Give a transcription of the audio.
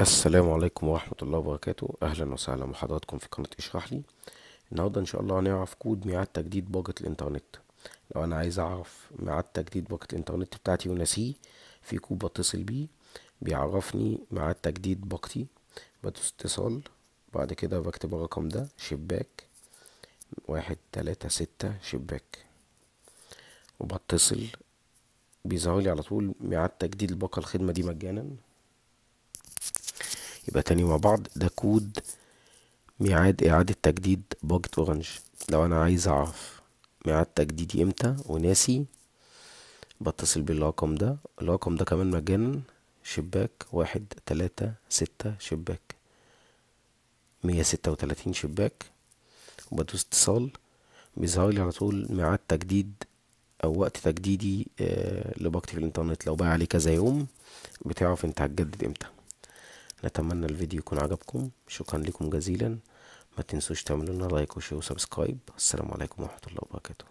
السلام عليكم ورحمة الله وبركاته أهلا وسهلا بحضراتكم في قناة اشرح لي النهاردة إن شاء الله هنعرف كود ميعاد تجديد باقة الإنترنت لو أنا عايز أعرف ميعاد تجديد باقة الإنترنت بتاعتي وناسيه في كود بتصل بيه بيعرفني ميعاد تجديد باقتي بدوس اتصال بعد كده بكتب الرقم ده شباك واحد تلاتة ستة شباك وبتصل بيظهرلي على طول ميعاد تجديد الباقة الخدمة دي مجانا يبقى تاني مع بعض ده كود ميعاد إعادة تجديد باجة أورنج لو أنا عايز أعرف ميعاد تجديدي إمتى وناسي بتصل بالرقم ده الرقم ده كمان مجانا شباك واحد تلاتة ستة شباك مية ستة وتلاتين شباك وبدوس اتصال بيظهر لي على طول ميعاد تجديد أو وقت تجديدي آه لباقتي في الإنترنت لو بقى عليه كذا يوم بتعرف أنت هتجدد إمتى نتمنى الفيديو يكون عجبكم شكرا لكم جزيلا ما تنسوش تعملوا لنا لايك وشير وسبسكرايب السلام عليكم ورحمه الله وبركاته